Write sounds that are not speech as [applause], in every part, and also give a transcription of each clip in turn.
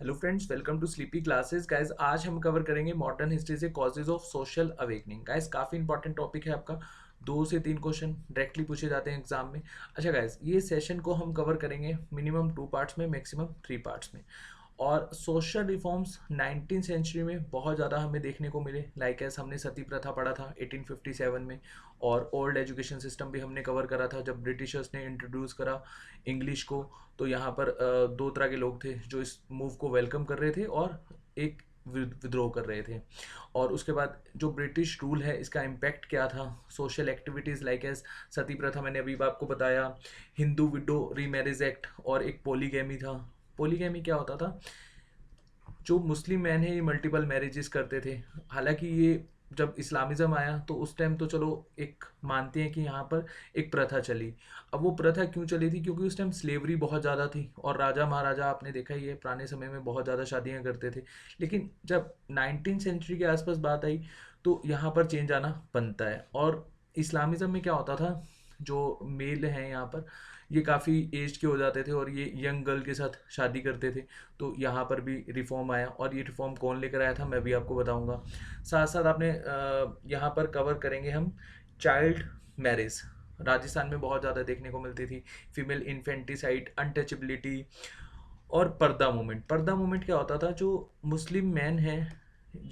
hello friends welcome to sleepy classes guys आज हम cover करेंगे मॉडर्न हिस्ट्री से causes of social awakening guys काफ़ी इंपॉर्टेंट टॉपिक है आपका दो से तीन क्वेश्चन डायरेक्टली पूछे जाते हैं एग्जाम में अच्छा गाइज ये सेशन को हम कवर करेंगे मिनिमम टू पार्ट्स में मैक्सिमम थ्री पार्ट्स में और सोशल रिफॉर्म्स नाइनटीन सेंचुरी में बहुत ज़्यादा हमें देखने को मिले लाइक एस हमने सती प्रथा पढ़ा था 1857 में और ओल्ड एजुकेशन सिस्टम भी हमने कवर करा था जब ब्रिटिशर्स ने इंट्रोड्यूस करा इंग्लिश को तो यहाँ पर दो तरह के लोग थे जो इस मूव को वेलकम कर रहे थे और एक विद्रोह कर रहे थे और उसके बाद जो ब्रिटिश रूल है इसका इम्पैक्ट क्या था social activities like as sati प्रथा मैंने अभी आपको बताया हिंदू विडो रीमैरिज एक्ट और एक पोलीगेमी था पोलीगैमी क्या होता था जो मुस्लिम मैन है ये मल्टीपल मैरिजेस करते थे हालांकि ये जब इस्लामिज़म आया तो उस टाइम तो चलो एक मानते हैं कि यहाँ पर एक प्रथा चली अब वो प्रथा क्यों चली थी क्योंकि उस टाइम स्लेवरी बहुत ज़्यादा थी और राजा महाराजा आपने देखा ही है पुराने समय में बहुत ज़्यादा शादियाँ करते थे लेकिन जब नाइनटीन सेंचुरी के आसपास बात आई तो यहाँ पर चेंज आना बनता है और इस्लामिज़म में क्या होता था जो मेल हैं यहाँ पर ये काफ़ी एज के हो जाते थे और ये यंग गर्ल के साथ शादी करते थे तो यहाँ पर भी रिफॉर्म आया और ये रिफॉर्म कौन लेकर आया था मैं भी आपको बताऊँगा साथ साथ आपने यहाँ पर कवर करेंगे हम चाइल्ड मैरिज राजस्थान में बहुत ज़्यादा देखने को मिलती थी फीमेल इन्फेंटिसाइड अनटचबिलिटी और पर्दा मूवमेंट पर्दा मूवमेंट क्या होता था जो मुस्लिम मैन हैं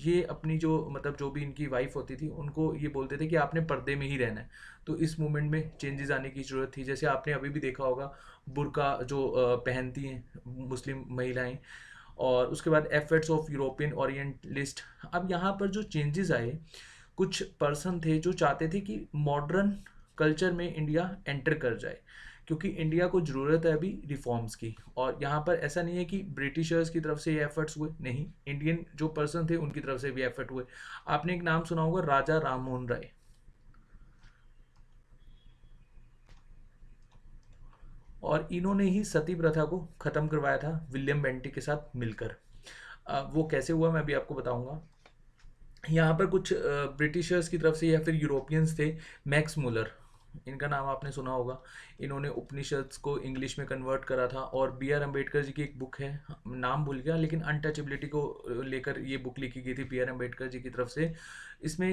ये अपनी जो मतलब जो भी इनकी वाइफ होती थी उनको ये बोलते थे कि आपने पर्दे में ही रहना है तो इस मूवमेंट में चेंजेस आने की ज़रूरत थी जैसे आपने अभी भी देखा होगा बुरका जो पहनती हैं मुस्लिम महिलाएं और उसके बाद एफर्ट्स ऑफ यूरोपियन ओरिएंटलिस्ट अब यहाँ पर जो चेंजेस आए कुछ पर्सन थे जो चाहते थे कि मॉडर्न कल्चर में इंडिया एंटर कर जाए क्योंकि इंडिया को ज़रूरत है अभी रिफॉर्म्स की और यहाँ पर ऐसा नहीं है कि ब्रिटिशर्स की तरफ से ये एफर्ट्स हुए नहीं इंडियन जो पर्सन थे उनकी तरफ से भी एफर्ट हुए आपने एक नाम सुना होगा राजा राम मोहन राय और इन्होंने ही सती प्रथा को ख़त्म करवाया था विलियम बेंटी के साथ मिलकर वो कैसे हुआ मैं भी आपको बताऊंगा यहाँ पर कुछ ब्रिटिशर्स की तरफ से या फिर यूरोपियंस थे मैक्स मुलर इनका नाम आपने सुना होगा इन्होंने उपनिषद्स को इंग्लिश में कन्वर्ट करा था और बी आर अम्बेडकर जी की एक बुक है नाम भूल गया लेकिन अनटचेबिलिटी को लेकर ये बुक लिखी गई थी बी आर अम्बेडकर जी की तरफ से इसमें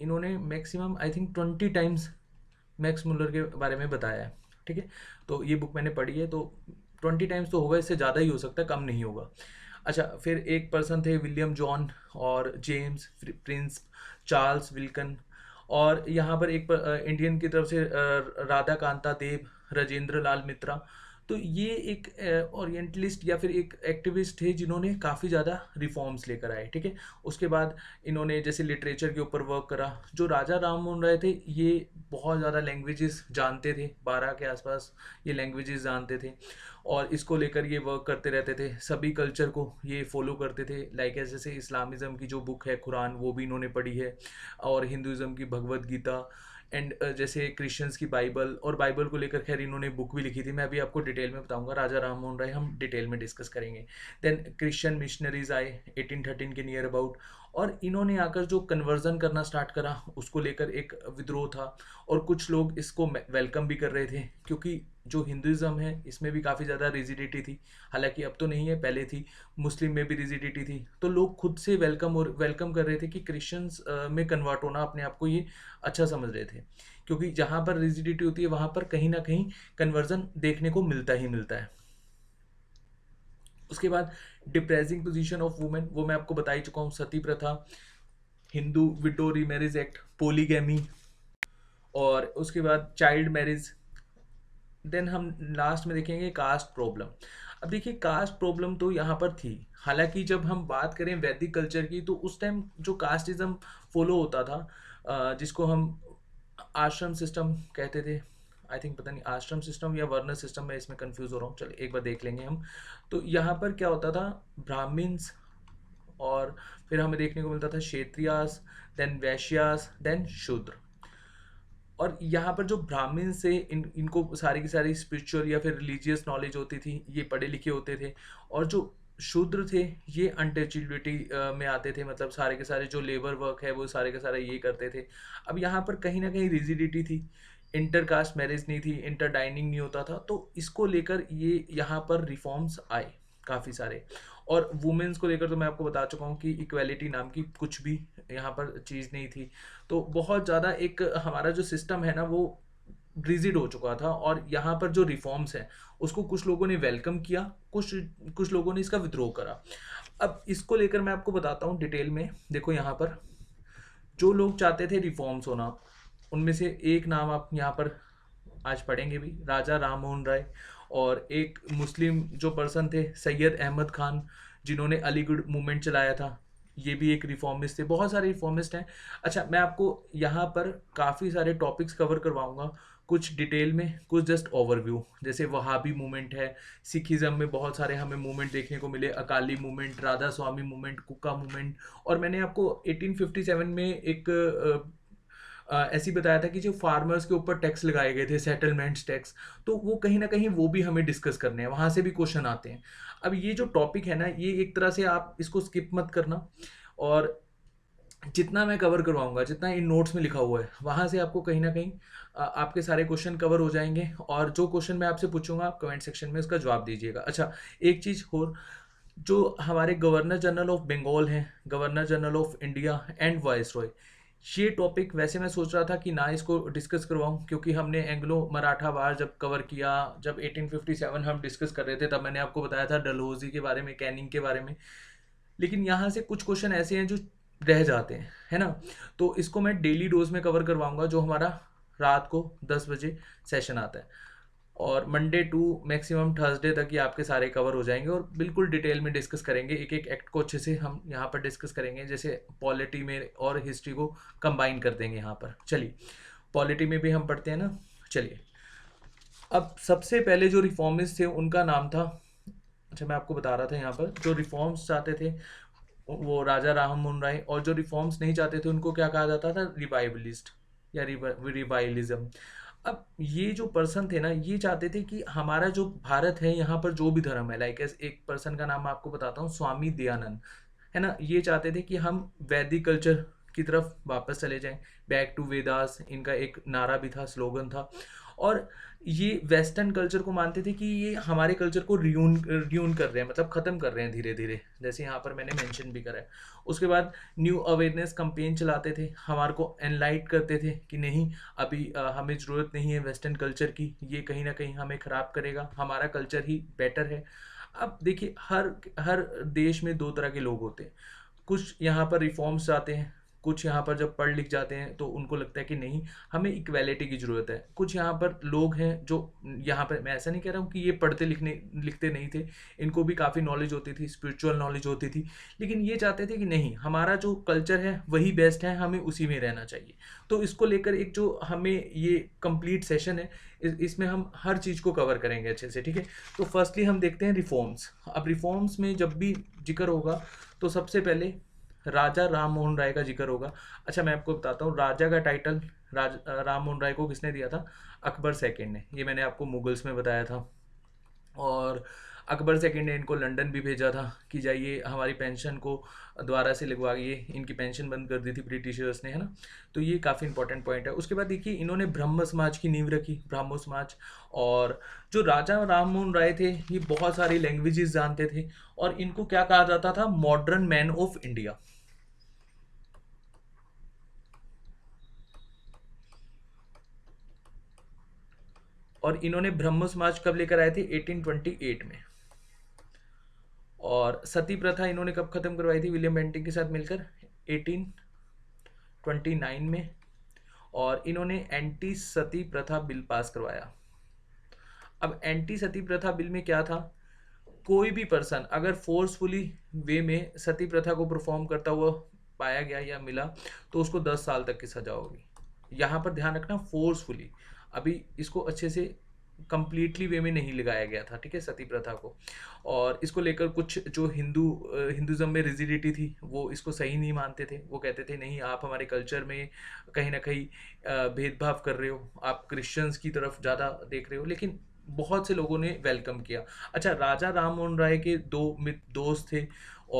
इन्होंने maximum I think twenty times Max Muller के बारे में बताया है ठीक है तो ये बुक मैंने पढ़ी है तो ट्वेंटी टाइम्स तो होगा इससे ज़्यादा ही हो सकता है कम नहीं होगा अच्छा फिर एक पर्सन थे विलियम जॉन और जेम्स प्रिंस चार्ल्स विल्कन और यहाँ पर एक इंडियन की तरफ से राधा कांता देव राजेंद्र लाल मित्रा तो ये एक ओरिएंटलिस्ट या फिर एक एक्टिविस्ट थे जिन्होंने काफ़ी ज़्यादा रिफॉर्म्स लेकर आए ठीक है उसके बाद इन्होंने जैसे लिटरेचर के ऊपर वर्क करा जो राजा राम मोहन राय थे ये बहुत ज़्यादा लैंग्वेजेस जानते थे बारह के आसपास ये लैंग्वेजेस जानते थे और इसको लेकर ये वर्क करते रहते थे सभी कल्चर को ये फॉलो करते थे लाइक like जैसे इस्लामिज़म की जो बुक है कुरान वो भी इन्होंने पढ़ी है और हिंदुज़म की भगवद गीता एंड uh, जैसे क्रिश्चियंस की बाइबल और बाइबल को लेकर खैर इन्होंने बुक भी लिखी थी मैं अभी आपको डिटेल में बताऊंगा राजा राम मोहन राय हम डिटेल में डिस्कस करेंगे देन क्रिश्चियन मिशनरीज आए 1813 के नियर अबाउट और इन्होंने आकर जो कन्वर्जन करना स्टार्ट करा उसको लेकर एक विद्रोह था और कुछ लोग इसको वेलकम भी कर रहे थे क्योंकि जो हिंदुज़म है इसमें भी काफ़ी ज़्यादा रिजिडिटी थी हालांकि अब तो नहीं है पहले थी मुस्लिम में भी रिजिडिटी थी तो लोग खुद से वेलकम और वेलकम कर रहे थे कि क्रिश्चियंस में कन्वर्ट होना अपने आप को ये अच्छा समझ रहे थे क्योंकि जहाँ पर रिजिडिटी होती है वहाँ पर कहीं ना कहीं कन्वर्जन देखने को मिलता ही मिलता है उसके बाद डिप्रेसिंग पोजीशन ऑफ वुमेन वो मैं आपको बता ही चुका हूँ सती प्रथा Hindu widow remarriage act polygamy और उसके बाद चाइल्ड मैरिज देन हम लास्ट में देखेंगे कास्ट प्रॉब्लम अब देखिए कास्ट प्रॉब्लम तो यहाँ पर थी हालांकि जब हम बात करें वैदिक कल्चर की तो उस टाइम जो कास्टिज़्म फॉलो होता था जिसको हम आश्रम सिस्टम कहते थे आई थिंक पता नहीं आश्रम सिस्टम या वर्ण सिस्टम में इसमें कंफ्यूज हो रहा हूँ चलिए एक बार देख लेंगे हम तो यहाँ पर क्या होता था ब्राह्मीन्स और फिर हमें देखने को मिलता था क्षेत्रियास देन वैश्यास देन शूद्र और यहाँ पर जो ब्राह्मीण से इन इनको सारी की सारी स्पिरिचुअल या फिर रिलीजियस नॉलेज होती थी ये पढ़े लिखे होते थे और जो शूद्र थे ये अनटचबिलिटी में आते थे मतलब सारे के सारे जो लेबर वर्क है वो सारे के सारे ये करते थे अब यहाँ पर कहीं ना कहीं रिजिडिटी थी इंटर कास्ट मैरिज नहीं थी इंटर डाइनिंग नहीं होता था तो इसको लेकर ये यहाँ पर रिफॉर्म्स आए काफ़ी सारे और वुमेंस को लेकर तो मैं आपको बता चुका हूँ कि इक्वेलिटी नाम की कुछ भी यहाँ पर चीज़ नहीं थी तो बहुत ज़्यादा एक हमारा जो सिस्टम है ना वो ब्रिजिड हो चुका था और यहाँ पर जो रिफॉर्म्स हैं उसको कुछ लोगों ने वेलकम किया कुछ कुछ लोगों ने इसका विद्रोह करा अब इसको लेकर मैं आपको बताता हूँ डिटेल में देखो यहाँ पर जो लोग चाहते थे रिफॉर्म्स होना उनमें से एक नाम आप यहाँ पर आज पढ़ेंगे भी राजा राम मोहन राय और एक मुस्लिम जो पर्सन थे सैयद अहमद खान जिन्होंने अलीगढ़ मूवमेंट चलाया था ये भी एक रिफॉर्मिस्ट थे बहुत सारे रिफॉर्मिस्ट हैं अच्छा मैं आपको यहाँ पर काफ़ी सारे टॉपिक्स कवर करवाऊँगा कुछ डिटेल में कुछ जस्ट ओवरव्यू जैसे वहाबी मूवमेंट है सिखिज़म में बहुत सारे हमें मूवमेंट देखने को मिले Akali movement Radha Swami movement Kuka movement और मैंने आपको 1857 में एक ऐसे ही बताया था कि जो फार्मर्स के ऊपर टैक्स लगाए गए थे सेटलमेंट्स टैक्स तो वो कहीं ना कहीं वो भी हमें डिस्कस करने हैं वहाँ से भी क्वेश्चन आते हैं अब ये जो टॉपिक है ना ये एक तरह से आप इसको स्किप मत करना और जितना मैं कवर करवाऊंगा जितना इन नोट्स में लिखा हुआ है वहाँ से आपको कहीं ना कहीं आपके सारे क्वेश्चन कवर हो जाएंगे और जो क्वेश्चन मैं आपसे पूछूंगा आप कमेंट सेक्शन में उसका जवाब दीजिएगा अच्छा एक चीज़ और जो हमारे गवर्नर जनरल ऑफ बंगाल हैं governor general of India and viceroy ये टॉपिक वैसे मैं सोच रहा था कि ना इसको डिस्कस करवाऊँ क्योंकि हमने एंग्लो मराठा वार जब कवर किया जब 1857 हम डिस्कस कर रहे थे तब मैंने आपको बताया था डलहोजी के बारे में कैनिंग के बारे में लेकिन यहाँ से कुछ क्वेश्चन ऐसे हैं जो रह जाते हैं है ना तो इसको मैं डेली डोज में कवर करवाऊँगा जो हमारा रात को दस बजे सेशन आता है और मंडे टू मैक्सिमम थर्सडे तक ये आपके सारे कवर हो जाएंगे और बिल्कुल डिटेल में डिस्कस करेंगे एक एक एक्ट को अच्छे से हम यहाँ पर डिस्कस करेंगे जैसे पॉलिटी में और हिस्ट्री को कंबाइन कर देंगे यहाँ पर चलिए पॉलिटी में भी हम पढ़ते हैं ना चलिए अब सबसे पहले जो रिफॉर्मिस्ट थे उनका नाम था अच्छा मैं आपको बता रहा था यहाँ पर जो रिफॉर्म्स चाहते थे वो राजा राम मोहन राय और जो रिफॉर्म्स नहीं चाहते थे उनको क्या कहा जाता था रिवाइवलिस्ट या रिवाइलिज्म अब ये जो पर्सन थे ना ये चाहते थे कि हमारा जो भारत है यहाँ पर जो भी धर्म है लाइक एक पर्सन का नाम आपको बताता हूँ स्वामी दयानंद है ना ये चाहते थे कि हम वैदिक कल्चर की तरफ वापस चले जाएं बैक टू वेदास इनका एक नारा भी था स्लोगन था और ये वेस्टर्न कल्चर को मानते थे कि ये हमारे कल्चर को रियून रियून कर रहे हैं मतलब ख़त्म कर रहे हैं धीरे धीरे जैसे यहाँ पर मैंने मेंशन भी करा है उसके बाद न्यू अवेयरनेस कंपेन चलाते थे हमारे को एनलाइट करते थे कि नहीं अभी आ, हमें ज़रूरत नहीं है वेस्टर्न कल्चर की ये कहीं ना कहीं हमें ख़राब करेगा हमारा कल्चर ही बेटर है अब देखिए हर हर देश में दो तरह के लोग होते हैं कुछ यहाँ पर रिफॉर्म्स आते हैं कुछ यहाँ पर जब पढ़ लिख जाते हैं तो उनको लगता है कि नहीं हमें इक्वेलिटी की ज़रूरत है कुछ यहाँ पर लोग हैं जो यहाँ पर मैं ऐसा नहीं कह रहा हूँ कि ये पढ़ते लिखने लिखते नहीं थे इनको भी काफ़ी नॉलेज होती थी स्पिरिचुअल नॉलेज होती थी लेकिन ये चाहते थे कि नहीं हमारा जो कल्चर है वही बेस्ट है हमें उसी में रहना चाहिए तो इसको लेकर एक जो हमें ये कंप्लीट सेशन है इसमें हम हर चीज़ को कवर करेंगे अच्छे से ठीक है तो फर्स्टली हम देखते हैं रिफॉर्म्स अब रिफॉर्म्स में जब भी जिक्र होगा तो सबसे पहले राजा राम मोहन राय का जिक्र होगा अच्छा मैं आपको बताता हूँ राजा का टाइटल राज राम मोहन राय को किसने दिया था अकबर सेकेंड ने ये मैंने आपको मुगल्स में बताया था और अकबर सेकेंड ने इनको लंदन भी भेजा था कि जाइए हमारी पेंशन को द्वारा से लगवाइए इनकी पेंशन बंद कर दी थी ब्रिटिशर्स ने है ना तो ये काफ़ी इंपॉर्टेंट पॉइंट है उसके बाद देखिए इन्होंने ब्रह्म समाज की नींव रखी ब्रह्म समाज और जो राजा राम मोहन राय थे ये बहुत सारी लैंग्वेजेस जानते थे और इनको क्या कहा जाता था मॉडर्न मैन ऑफ इंडिया और इन्होंने ब्रह्म समाज कब लेकर आए थे 1828 में और सती प्रथा इन्होंने कब खत्म करवाई थी विलियम बेंटिंग के साथ मिलकर 1829 में और इन्होंने एंटी सती प्रथा बिल पास करवाया अब एंटी सती प्रथा बिल में क्या था कोई भी पर्सन अगर फोर्सफुली वे में सती प्रथा को परफॉर्म करता हुआ पाया गया या मिला तो उसको दस साल तक की सजा होगी यहां पर ध्यान रखना फोर्सफुली अभी इसको अच्छे से कम्प्लीटली वे में नहीं लगाया गया था ठीक है सती प्रथा को और इसको लेकर कुछ जो हिंदू हिंदुज़म में रिजिडिटी थी वो इसको सही नहीं मानते थे वो कहते थे नहीं आप हमारे कल्चर में कहीं ना कहीं भेदभाव कर रहे हो आप क्रिश्चियंस की तरफ ज़्यादा देख रहे हो लेकिन बहुत से लोगों ने वेलकम किया अच्छा राजा राम मोहन राय के दो मित्र दोस्त थे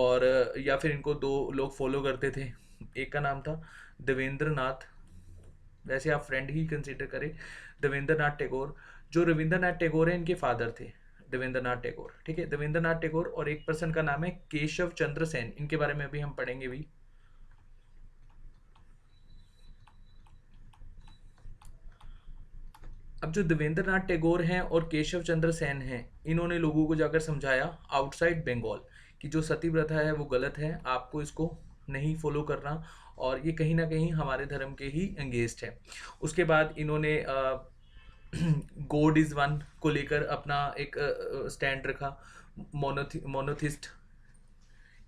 और या फिर इनको दो लोग फॉलो करते थे एक का नाम था देवेंद्र नाथ वैसे आप फ्रेंड ही कंसिडर करें देवेंद्र नाथ टैगोर जो रविंद्र नाथ टैगोर है इनके फादर थे देवेंद्र नाथ टैगोर ठीक है देवेंद्र नाथ टैगोर और एक पर्सन का नाम है केशव चंद्र सेन इनके बारे में भी हम पढ़ेंगे भी अब जो देवेंद्र नाथ टैगोर हैं और केशव चंद्र सेन हैं इन्होंने लोगों को जाकर समझाया आउटसाइड बंगाल कि जो सती प्रथा है वो गलत है आपको इसको नहीं फॉलो करना और ये कहीं ना कहीं हमारे धर्म के ही अंगेस्ट है उसके बाद इन्होंने गॉड इज़ वन को लेकर अपना एक स्टैंड रखा मोनोथि मोनोथिस्ट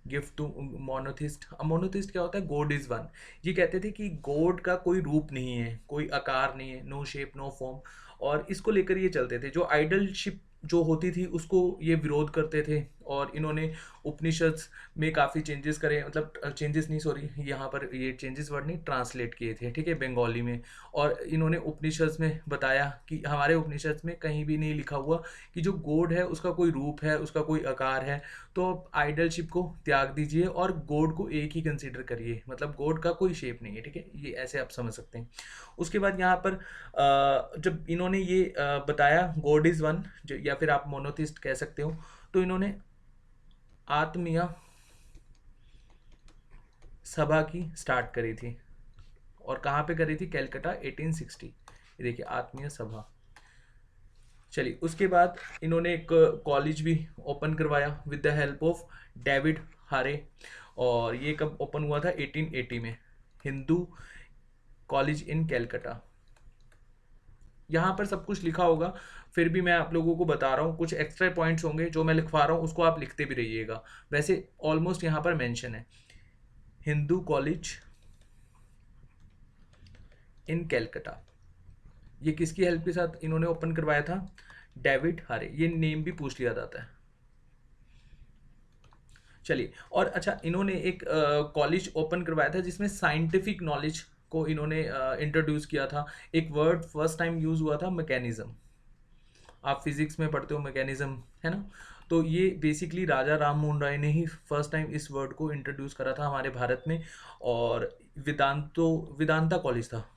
गिफ्ट टू मोनोथिस्ट अब मोनोथिस्ट क्या होता है गॉड इज़ वन ये कहते थे कि गॉड का कोई रूप नहीं है कोई आकार नहीं है नो शेप नो फॉर्म और इसको लेकर ये चलते थे जो आइडलशिप जो होती थी उसको ये विरोध करते थे और इन्होंने उपनिषद्स में काफ़ी चेंजेस करे मतलब चेंजेस नहीं सॉरी यहाँ पर ये चेंजेस वर्ड नहीं ट्रांसलेट किए थे ठीक है बंगाली में और इन्होंने उपनिषद में बताया कि हमारे उपनिषद में कहीं भी नहीं लिखा हुआ कि जो गोड है उसका कोई रूप है उसका कोई आकार है तो आइडलशिप को त्याग दीजिए और गोड को एक ही कंसिडर करिए मतलब गोड का कोई शेप नहीं है ठीक है ये ऐसे आप समझ सकते हैं उसके बाद यहाँ पर जब इन्होंने ये बताया गोड इज़ वन या फिर आप मोनोथिस्ट कह सकते हो तो इन्होंने आत्मीय सभा की स्टार्ट करी थी और कहाँ पे करी थी कैलकटा 1860 ये देखिए आत्मीय सभा चलिए उसके बाद इन्होंने एक कॉलेज भी ओपन करवाया with the help of David Hare और ये कब ओपन हुआ था 1880 में हिंदू कॉलेज इन कैलकटा यहाँ पर सब कुछ लिखा होगा फिर भी मैं आप लोगों को बता रहा हूँ कुछ एक्स्ट्रा पॉइंट्स होंगे जो मैं लिखवा रहा हूँ उसको आप लिखते भी रहिएगा वैसे ऑलमोस्ट यहाँ पर मेंशन है हिंदू कॉलेज इन कैलकटा ये किसकी हेल्प के साथ इन्होंने ओपन करवाया था डेविड हारे ये नेम भी पूछ लिया जाता है चलिए और अच्छा इन्होंने एक कॉलेज ओपन करवाया था जिसमें साइंटिफिक नॉलेज को इन्होंने इंट्रोड्यूस uh, किया था एक वर्ड फर्स्ट टाइम यूज़ हुआ था मैकेनिज़्म आप फिजिक्स में पढ़ते हो मैकेनिज़्म है ना तो ये बेसिकली राजा राम मोहन राय ने ही फर्स्ट टाइम इस वर्ड को इंट्रोड्यूस करा था हमारे भारत में और वेदांतो वेदांता कॉलेज था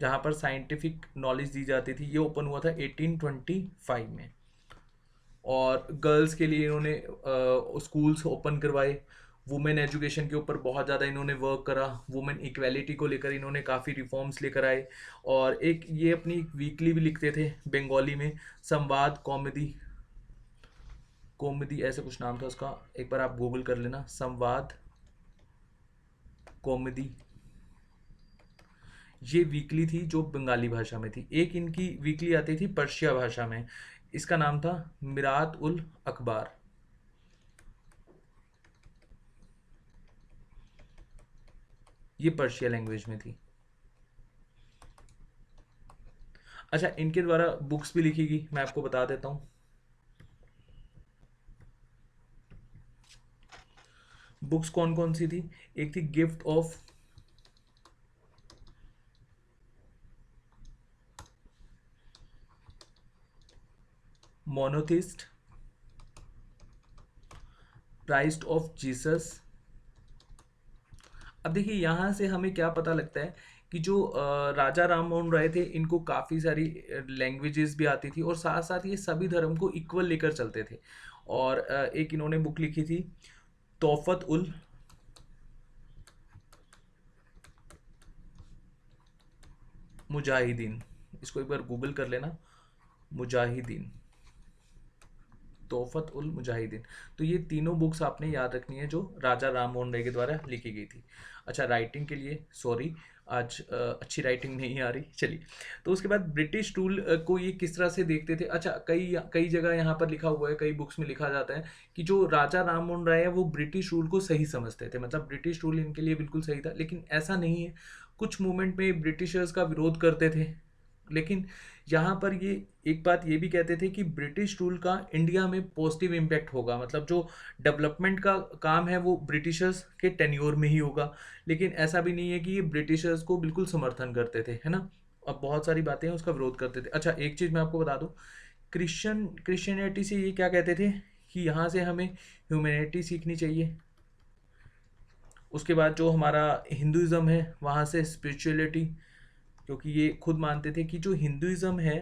जहां पर साइंटिफिक नॉलेज दी जाती थी ये ओपन हुआ था 1825 में और गर्ल्स के लिए इन्होंने स्कूल्स ओपन करवाए वुमेन एजुकेशन के ऊपर बहुत ज़्यादा इन्होंने वर्क करा वुमेन इक्वेलिटी को लेकर इन्होंने काफ़ी रिफॉर्म्स लेकर आए और एक ये अपनी वीकली भी लिखते थे बंगाली में संवाद कॉमेडी कॉमेडी ऐसे कुछ नाम था उसका एक बार आप गूगल कर लेना संवाद कॉमेडी ये वीकली थी जो बंगाली भाषा में थी एक इनकी वीकली आती थी पर्शिया भाषा में इसका नाम था मिरात उल अखबार ये पर्शिया लैंग्वेज में थी अच्छा इनके द्वारा बुक्स भी लिखी गई मैं आपको बता देता हूं बुक्स कौन कौन सी थी एक थी gift of monotheist priest of Jesus अब देखिए यहाँ से हमें क्या पता लगता है कि जो राजा राम मोहन राय थे इनको काफ़ी सारी लैंग्वेजेस भी आती थी और साथ साथ ये सभी धर्म को इक्वल लेकर चलते थे और एक इन्होंने बुक लिखी थी तोहफत उल मुजाहिदीन इसको एक बार गूगल कर लेना मुजाहिदीन तोहफत उल मुजाहिदीन तो ये तीनों बुक्स आपने याद रखनी है जो राजा राम मोहन राय के द्वारा लिखी गई थी अच्छा राइटिंग के लिए सॉरी आज अच्छी राइटिंग नहीं आ रही चलिए तो उसके बाद ब्रिटिश रूल को ये किस तरह से देखते थे अच्छा कई कई जगह यहाँ पर लिखा हुआ है कई बुक्स में लिखा जाता है कि जो राजा राम मोहन राय है वो ब्रिटिश रूल को सही समझते थे मतलब ब्रिटिश रूल इनके लिए बिल्कुल सही था लेकिन ऐसा नहीं है कुछ मूवमेंट में ब्रिटिशर्स का विरोध करते थे लेकिन यहाँ पर ये एक बात ये भी कहते थे कि ब्रिटिश रूल का इंडिया में पॉजिटिव इम्पैक्ट होगा मतलब जो डेवलपमेंट का काम है वो ब्रिटिशर्स के टेन्योर में ही होगा लेकिन ऐसा भी नहीं है कि ये ब्रिटिशर्स को बिल्कुल समर्थन करते थे है ना अब बहुत सारी बातें हैं उसका विरोध करते थे अच्छा एक चीज़ मैं आपको बता दूँ क्रिश्चन क्रिश्चनिटी से ये क्या कहते थे कि यहाँ से हमें ह्यूमैनिटी सीखनी चाहिए उसके बाद जो हमारा हिंदुज़म है वहाँ से स्पिरिचुअलिटी क्योंकि ये खुद मानते थे कि जो हिंदुज़म है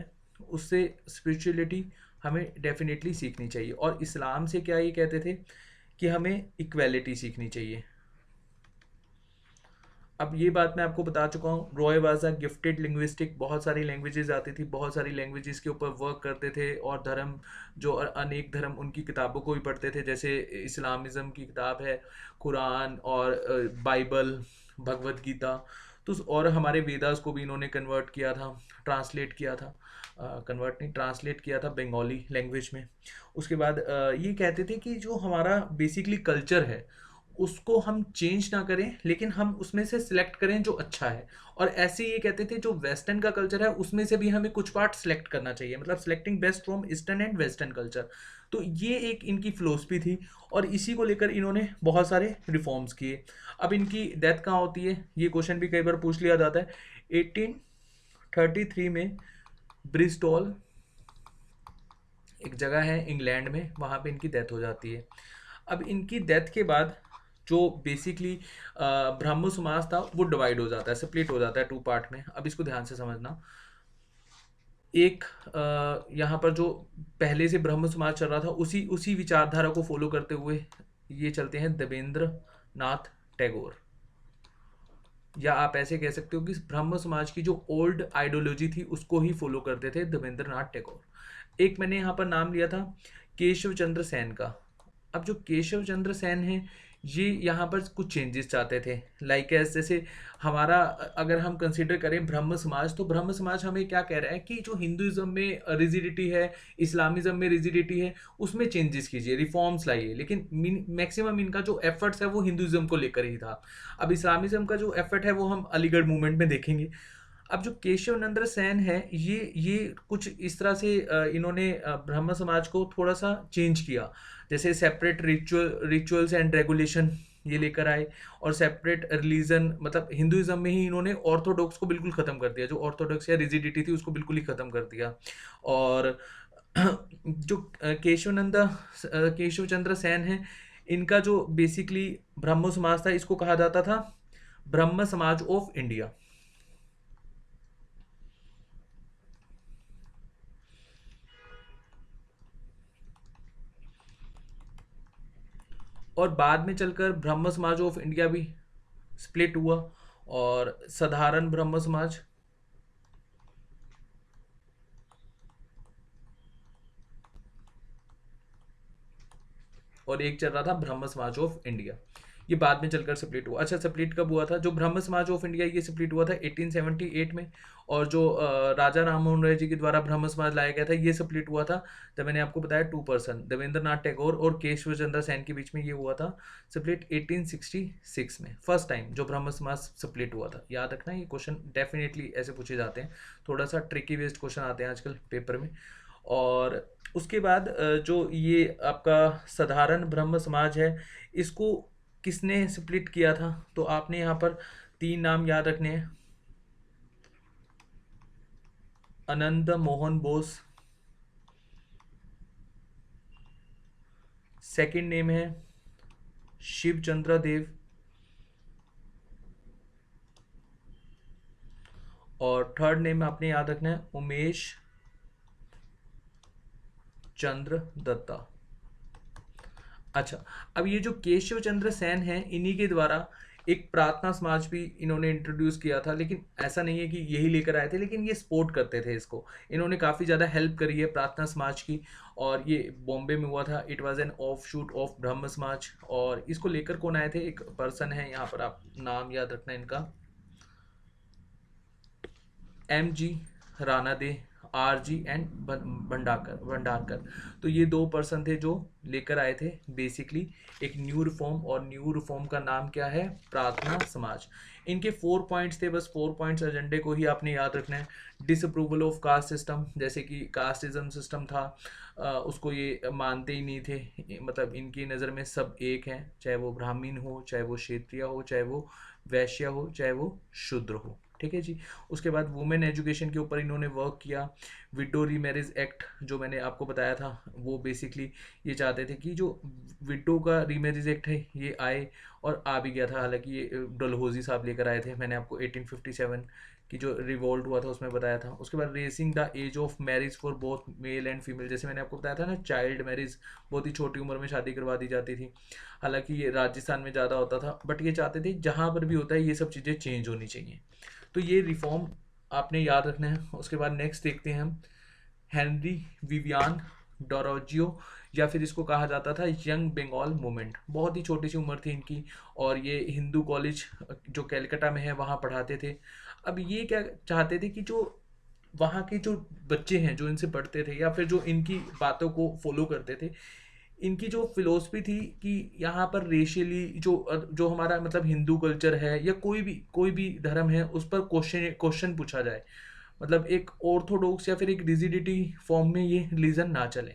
उससे स्पिरिचुअलिटी हमें डेफिनेटली सीखनी चाहिए और इस्लाम से क्या ये कहते थे कि हमें इक्वेलिटी सीखनी चाहिए अब ये बात मैं आपको बता चुका हूँ रॉय वाजा गिफ्टेड लिंग्विस्टिक बहुत सारी लैंग्वेजेस आती थी बहुत सारी लैंग्वेजेस के ऊपर वर्क करते थे और धर्म जो अनेक धर्म उनकी किताबों को भी पढ़ते थे जैसे इस्लामिज़म की किताब है कुरान और बाइबल भगवत गीता तो और हमारे वेदास को भी इन्होंने कन्वर्ट किया था ट्रांसलेट किया था कन्वर्ट नहीं ट्रांसलेट किया था बंगाली लैंग्वेज में उसके बाद uh, ये कहते थे कि जो हमारा बेसिकली कल्चर है उसको हम चेंज ना करें लेकिन हम उसमें से सिलेक्ट करें जो अच्छा है और ऐसे ये कहते थे जो वेस्टर्न का कल्चर है उसमें से भी हमें कुछ पार्ट सिलेक्ट करना चाहिए मतलब selecting best from eastern and western culture तो ये एक इनकी फ़िलोसफी थी और इसी को लेकर इन्होंने बहुत सारे रिफॉर्म्स किए अब इनकी डेथ कहाँ होती है ये क्वेश्चन भी कई बार पूछ लिया जाता है 1833 में ब्रिस्टोल एक जगह है इंग्लैंड में वहाँ पे इनकी डेथ हो जाती है अब इनकी डेथ के बाद जो बेसिकली ब्रह्म समाज था वो डिवाइड हो जाता है स्प्लिट हो जाता है टू पार्ट में अब इसको ध्यान से समझना एक यहाँ पर जो पहले से ब्रह्म समाज चल रहा था उसी उसी विचारधारा को फॉलो करते हुए ये चलते हैं देवेंद्र नाथ टैगोर या आप ऐसे कह सकते हो कि ब्रह्म समाज की जो ओल्ड आइडियोलॉजी थी उसको ही फॉलो करते थे देवेंद्र नाथ टैगोर एक मैंने यहाँ पर नाम लिया था केशव चंद्र सेन का अब जो केशव चंद्र सेन है ये यहाँ पर कुछ चेंजेस चाहते थे लाइक like जैसे हमारा अगर हम कंसिडर करें ब्रह्म समाज तो ब्रह्म समाज हमें क्या कह रहा है कि जो हिंदुज़म में रिजिडिटी है इस्लामिज़म में रिजिडिटी है उसमें चेंजेस कीजिए रिफॉर्म्स लाइए लेकिन मैक्सिमम इनका जो एफर्ट्स है वो हिंदुज़म को लेकर ही था अब इस्लामिज़म का जो एफर्ट है वो हम अलीगढ़ मूवमेंट में देखेंगे अब जो केशव नंद्र सेन है ये ये कुछ इस तरह से इन्होंने ब्रह्म समाज को थोड़ा सा चेंज किया जैसे separate ritual rituals and regulation ये लेकर आए और सेपरेट रिलीजन मतलब हिंदुज़म में ही इन्होंने ऑर्थोडॉक्स को बिल्कुल ख़त्म कर दिया जो ऑर्थोडॉक्स या रिजिडिटी थी उसको बिल्कुल ही ख़त्म कर दिया और [clears throat] जो केशवनंद केशव चंद्र सेन है इनका जो बेसिकली ब्रह्म समाज था इसको कहा जाता था ब्रह्म समाज ऑफ इंडिया और बाद में चलकर ब्रह्म समाज ऑफ इंडिया भी स्प्लिट हुआ और साधारण ब्रह्म समाज और एक चल रहा था ब्रह्म समाज ऑफ इंडिया ये बाद में चलकर सप्लीट हुआ अच्छा सप्लीट कब हुआ था जो ब्रह्म समाज ऑफ इंडिया ये सप्लीट हुआ था 1878 में और जो राजा राम मोहन राय जी के द्वारा ब्रह्म समाज लाया गया था ये सप्लीट हुआ था जब मैंने आपको बताया टू पर्सन देवेंद्र नाथ टैगोर और केशव चंद्र सेन के बीच में ये हुआ था सप्लीट 1866 में फर्स्ट टाइम जो ब्रह्म समाज सप्लीट हुआ था याद रखना ये क्वेश्चन डेफिनेटली ऐसे पूछे जाते हैं थोड़ा सा ट्रिकी वेस्ट क्वेश्चन आते हैं आजकल पेपर में और उसके बाद जो ये आपका साधारण ब्रह्म समाज है इसको किसने स्प्लिट किया था तो आपने यहाँ पर तीन नाम याद रखने हैं अनंत मोहन बोस सेकंड नेम है शिव चंद्र देव और थर्ड नेम आपने याद रखना है उमेश चंद्र दत्ता अच्छा अब ये जो केशव चंद्र सेन हैं इन्हीं के द्वारा एक प्रार्थना समाज भी इन्होंने इंट्रोड्यूस किया था लेकिन ऐसा नहीं है कि यही लेकर आए थे लेकिन ये सपोर्ट करते थे इसको इन्होंने काफ़ी ज़्यादा हेल्प करी है प्रार्थना समाज की और ये बॉम्बे में हुआ था it was an offshoot of Brahmo Samaj और इसको लेकर कौन आए थे एक पर्सन है यहाँ पर आप नाम याद रखना इनका M G Ranade R G and Bhandarkar Bhandarkar तो ये दो पर्सन थे जो लेकर आए थे बेसिकली एक न्यू रिफॉर्म और न्यू रिफॉर्म का नाम क्या है प्रार्थना समाज इनके फोर पॉइंट्स थे बस फोर पॉइंट्स एजेंडे को ही आपने याद रखना है डिसअप्रूवल ऑफ कास्ट सिस्टम जैसे कि कास्टिज्म सिस्टम था आ, उसको ये मानते ही नहीं थे मतलब इनकी नज़र में सब एक हैं चाहे वो ब्राह्मीण हो चाहे वो क्षेत्रीय हो चाहे वो वैश्य हो चाहे वो शूद्र हो ठीक है जी उसके बाद वुमेन एजुकेशन के ऊपर इन्होंने वर्क किया विडो रीमेरिज एक्ट जो मैंने आपको बताया था वो बेसिकली ये चाहते थे कि जो विडो का रीमेरिज एक्ट है ये आए और आ भी गया था हालांकि ये डलहोजी साहब लेकर आए थे मैंने आपको 1857 की जो रिवोल्ट हुआ था उसमें बताया था उसके बाद raising the age of marriage for both male and female जैसे मैंने आपको बताया था ना चाइल्ड मैरिज बहुत ही छोटी उम्र में शादी करवा दी जाती थी हालांकि ये राजस्थान में ज़्यादा होता था बट ये चाहते थे जहाँ पर भी होता है ये सब चीज़ें चेंज होनी चाहिए तो ये रिफॉर्म आपने याद रखना है उसके बाद नेक्स्ट देखते हैं हम हेनरी विवियान डोरोजियो या फिर इसको कहा जाता था यंग बंगाल मूवमेंट बहुत ही छोटी सी उम्र थी इनकी और ये हिंदू कॉलेज जो कैलकटा में है वहाँ पढ़ाते थे अब ये क्या चाहते थे कि जो वहाँ के जो बच्चे हैं जो इनसे पढ़ते थे या फिर जो इनकी बातों को फॉलो करते थे इनकी जो फिलोसफी थी कि यहाँ पर रेशियली जो जो हमारा मतलब हिंदू कल्चर है या कोई भी कोई भी धर्म है उस पर क्वेश्चन क्वेश्चन पूछा जाए मतलब एक ऑर्थोडॉक्स या फिर एक रिजिडिटी फॉर्म में ये रिलीजन ना चले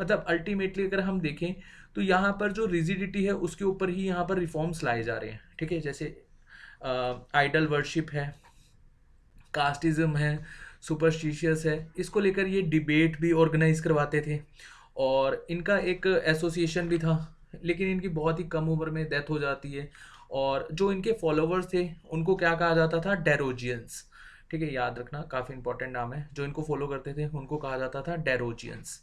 मतलब अल्टीमेटली अगर हम देखें तो यहाँ पर जो रिजिडिटी है उसके ऊपर ही यहाँ पर रिफॉर्म्स लाए जा रहे हैं ठीक है जैसे आइडल वर्शिप है कास्टिज्म है सुपरस्टिशियस है इसको लेकर ये डिबेट भी ऑर्गेनाइज करवाते थे और इनका एक एसोसिएशन भी था लेकिन इनकी बहुत ही कम उम्र में डेथ हो जाती है और जो इनके फॉलोअर्स थे उनको क्या कहा जाता था डेरोजियंस ठीक है याद रखना काफ़ी इंपॉर्टेंट नाम है जो इनको फॉलो करते थे उनको कहा जाता था डेरोजियंस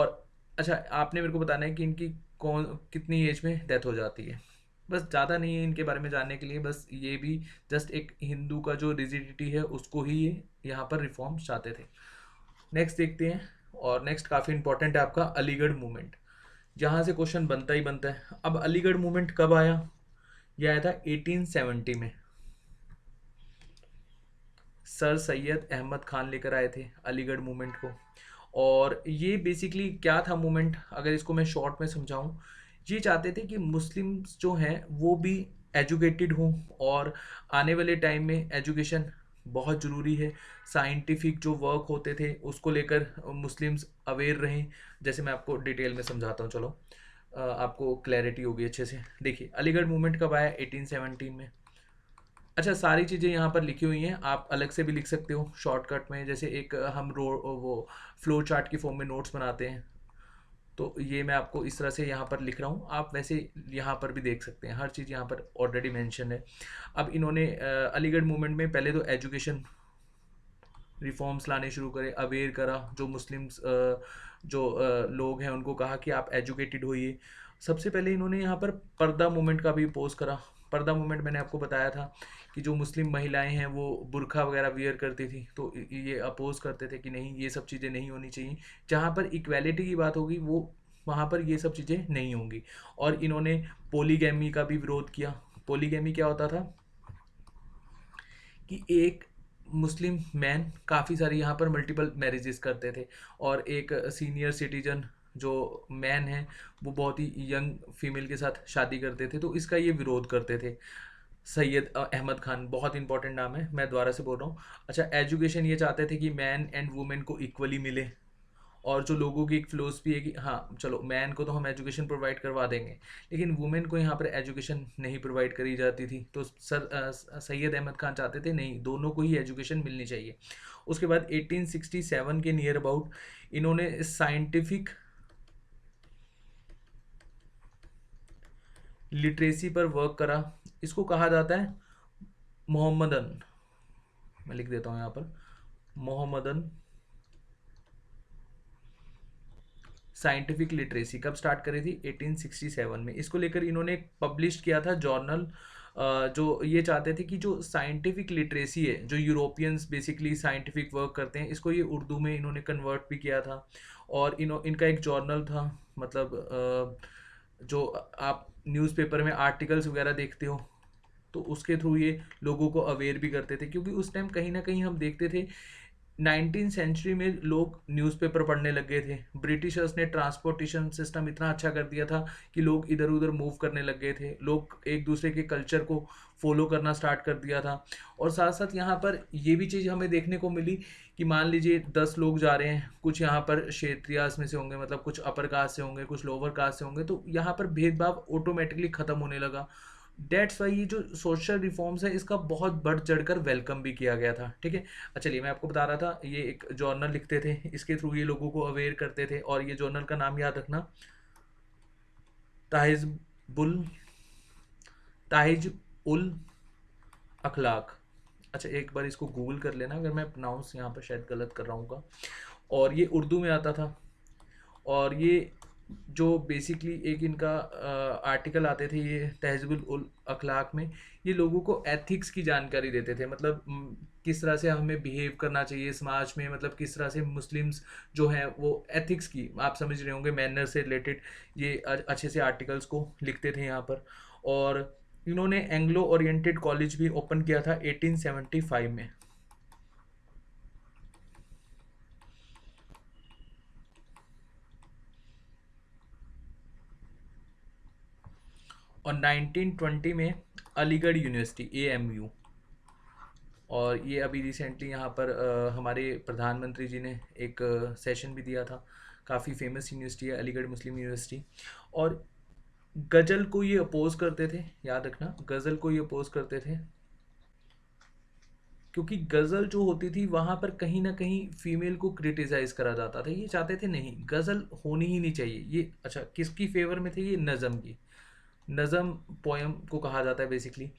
और अच्छा आपने मेरे को बताना है कि इनकी कौन कितनी एज में डेथ हो जाती है बस ज़्यादा नहीं है इनके बारे में जानने के लिए बस ये भी जस्ट एक हिंदू का जो रिजिडिटी है उसको ही ये यहाँ पर रिफॉर्म्स चाहते थे नेक्स्ट देखते हैं और नेक्स्ट काफ़ी इंपॉर्टेंट है आपका अलीगढ़ मूवमेंट जहाँ से क्वेश्चन बनता ही बनता है अब अलीगढ़ मूवमेंट कब आया यह आया था 1870 में सर सैयद अहमद खान लेकर आए थे अलीगढ़ मूवमेंट को और ये बेसिकली क्या था मूवमेंट अगर इसको मैं शॉर्ट में समझाऊं ये चाहते थे कि मुस्लिम्स जो हैं वो भी एजुकेटेड हों और आने वाले टाइम में एजुकेशन बहुत ज़रूरी है साइंटिफिक जो वर्क होते थे उसको लेकर मुस्लिम्स अवेयर रहें जैसे मैं आपको डिटेल में समझाता हूँ चलो आपको क्लैरिटी होगी अच्छे से देखिए अलीगढ़ मूवमेंट कब आया 1817 में अच्छा सारी चीज़ें यहाँ पर लिखी हुई हैं आप अलग से भी लिख सकते हो शॉर्टकट में जैसे एक हम रो वो फ्लो चार्ट की फॉर्म में नोट्स बनाते हैं तो ये मैं आपको इस तरह से यहाँ पर लिख रहा हूँ आप वैसे यहाँ पर भी देख सकते हैं हर चीज़ यहाँ पर ऑलरेडी मैंशन है अब इन्होंने अलीगढ़ मूवमेंट में पहले तो एजुकेशन रिफॉर्म्स लाने शुरू करे अवेयर करा जो मुस्लिम्स जो लोग हैं उनको कहा कि आप एजुकेटेड होइए सबसे पहले इन्होंने यहाँ पर पर्दा मूवमेंट का भी पोज करा पर्दा मूवमेंट मैंने आपको बताया था कि जो मुस्लिम महिलाएं हैं वो बुरखा वगैरह वियर करती थी तो ये अपोज करते थे कि नहीं ये सब चीज़ें नहीं होनी चाहिए जहाँ पर इक्वेलिटी की बात होगी वो वहाँ पर ये सब चीज़ें नहीं होंगी और इन्होंने पोलीगैमी का भी विरोध किया पोलीगैमी क्या होता था कि एक मुस्लिम मैन काफ़ी सारी यहाँ पर मल्टीपल मैरिजेस करते थे और एक सीनियर सिटीजन जो मैन है वो बहुत ही यंग फीमेल के साथ शादी करते थे तो इसका ये विरोध करते थे सैयद अहमद खान बहुत इंपॉर्टेंट नाम है मैं दोबारा से बोल रहा हूँ अच्छा एजुकेशन ये चाहते थे कि मैन एंड वुमेन को इक्वली मिले और जो लोगों की एक फ्लोस भी है कि हाँ चलो मैन को तो हम एजुकेशन प्रोवाइड करवा देंगे लेकिन वुमेन को यहाँ पर एजुकेशन नहीं प्रोवाइड करी जाती थी तो सर सैयद अहमद खान चाहते थे नहीं दोनों को ही एजुकेशन मिलनी चाहिए उसके बाद 1867 के नियर अबाउट इन्होंने साइंटिफिक लिटरेसी पर वर्क करा इसको कहा जाता है मोहम्मदन मैं लिख देता हूँ यहाँ पर मोहम्मदन साइंटिफिक लिटरेसी कब स्टार्ट करी थी 1867 में इसको लेकर इन्होंने पब्लिश किया था जर्नल जो ये चाहते थे कि जो साइंटिफिक लिटरेसी है जो यूरोपियंस बेसिकली साइंटिफिक वर्क करते हैं इसको ये उर्दू में इन्होंने कन्वर्ट भी किया था और इन इनका एक जर्नल था मतलब आ, जो आप न्यूज़पेपर में आर्टिकल्स वगैरह देखते हो तो उसके थ्रू ये लोगों को अवेयर भी करते थे क्योंकि उस टाइम कहीं ना कहीं हम देखते थे नाइनटीन सेंचुरी में लोग न्यूज़पेपर पढ़ने लग गए थे ब्रिटिशर्स ने ट्रांसपोर्टेशन सिस्टम इतना अच्छा कर दिया था कि लोग इधर उधर मूव करने लग गए थे लोग एक दूसरे के कल्चर को फॉलो करना स्टार्ट कर दिया था और साथ साथ यहाँ पर ये भी चीज़ हमें देखने को मिली कि मान लीजिए दस लोग जा रहे हैं कुछ यहाँ पर क्षेत्रियास में से होंगे मतलब कुछ अपर कास्ट से होंगे कुछ लोअर कास्ट से होंगे तो यहाँ पर भेदभाव ऑटोमेटिकली ख़त्म होने लगा डेट्स वाई ये जो सोशल रिफॉर्म्स है इसका बहुत बढ़ चढ़ कर वेलकम भी किया गया था ठीक है अच्छा चलिए मैं आपको बता रहा था ये एक जर्नल लिखते थे इसके थ्रू ये लोगों को अवेयर करते थे और ये जर्नल का नाम याद रखना बुल ताहिज उल अखलाक अच्छा एक बार इसको गूगल कर लेना अगर मैं प्रनाउंस यहाँ पर शायद गलत कर रहा हूँ और ये उर्दू में आता था और ये जो बेसिकली एक इनका आर्टिकल आते थे ये तहजबुल अखलाक में ये लोगों को एथिक्स की जानकारी देते थे मतलब किस तरह से हमें बिहेव करना चाहिए समाज में मतलब किस तरह से मुस्लिम्स जो हैं वो एथिक्स की आप समझ रहे होंगे मैनर से रिलेटेड ये अच्छे से आर्टिकल्स को लिखते थे यहाँ पर और इन्होंने एंग्लो ओरिएंटेड कॉलेज भी ओपन किया था 1875 में और 1920 में अलीगढ़ यूनिवर्सिटी ए और ये अभी रिसेंटली यहाँ पर आ, हमारे प्रधानमंत्री जी ने एक आ, सेशन भी दिया था काफ़ी फेमस यूनिवर्सिटी है अलीगढ़ मुस्लिम यूनिवर्सिटी और गज़ल को ये अपोज करते थे याद रखना गज़ल को ये अपोज करते थे क्योंकि गज़ल जो होती थी वहाँ पर कहीं ना कहीं फीमेल को क्रिटिसाइज़ करा जाता था ये चाहते थे नहीं गज़ल होनी ही नहीं चाहिए ये अच्छा किसकी फेवर में थे ये नज़म की नज़म पोएम को कहा जाता है बेसिकली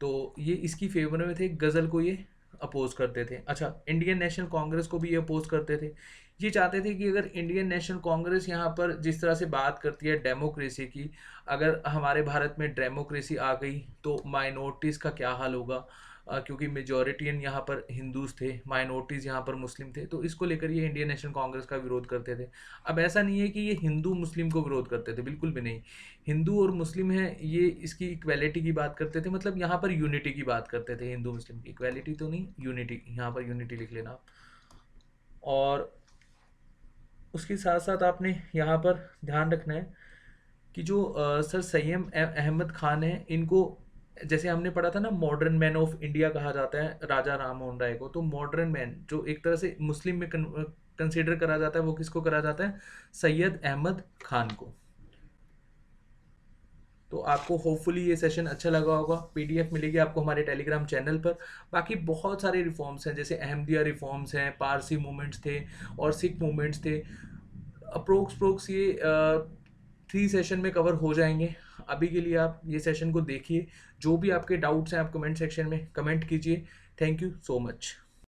तो ये इसकी फेवर में थे गज़ल को ये अपोज करते थे अच्छा इंडियन नेशनल कांग्रेस को भी ये अपोज करते थे ये चाहते थे कि अगर इंडियन नेशनल कांग्रेस यहाँ पर जिस तरह से बात करती है डेमोक्रेसी की अगर हमारे भारत में डेमोक्रेसी आ गई तो माइनॉरिटीज़ का क्या हाल होगा क्योंकि मेजोरिटियन यहाँ पर हिंदूज थे माइनॉरिटीज़ यहाँ पर मुस्लिम थे तो इसको लेकर ये इंडियन नेशनल कांग्रेस का विरोध करते थे अब ऐसा नहीं है कि ये हिंदू मुस्लिम को विरोध करते थे बिल्कुल भी नहीं हिंदू और मुस्लिम है ये इसकी इक्वेलिटी की बात करते थे मतलब यहाँ पर यूनिटी की बात करते थे हिंदू मुस्लिम की इक्वेलिटी तो नहीं यूनिटी यहाँ पर यूनिटी लिख लेना और उसके साथ साथ आपने यहाँ पर ध्यान रखना है कि जो सर सैम अहमद खान हैं इनको जैसे हमने पढ़ा था ना मॉडर्न मैन ऑफ इंडिया कहा जाता है राजा राम मोहन राय को तो मॉडर्न मैन जो एक तरह से मुस्लिम में कंसिडर करा जाता है वो किसको करा जाता है सैयद अहमद खान को तो आपको होपफुली ये सेशन अच्छा लगा होगा पीडीएफ मिलेगी आपको हमारे टेलीग्राम चैनल पर बाकी बहुत सारे रिफॉर्म्स हैं जैसे अहमदिया रिफॉर्म्स हैं पारसी मूवमेंट्स थे और सिख मूवमेंट्स थे अप्रोक्स प्रोक्स ये थ्री सेशन में कवर हो जाएंगे अभी के लिए आप ये सेशन को देखिए जो भी आपके डाउट्स हैं आप कमेंट सेक्शन में कमेंट कीजिए थैंक यू सो मच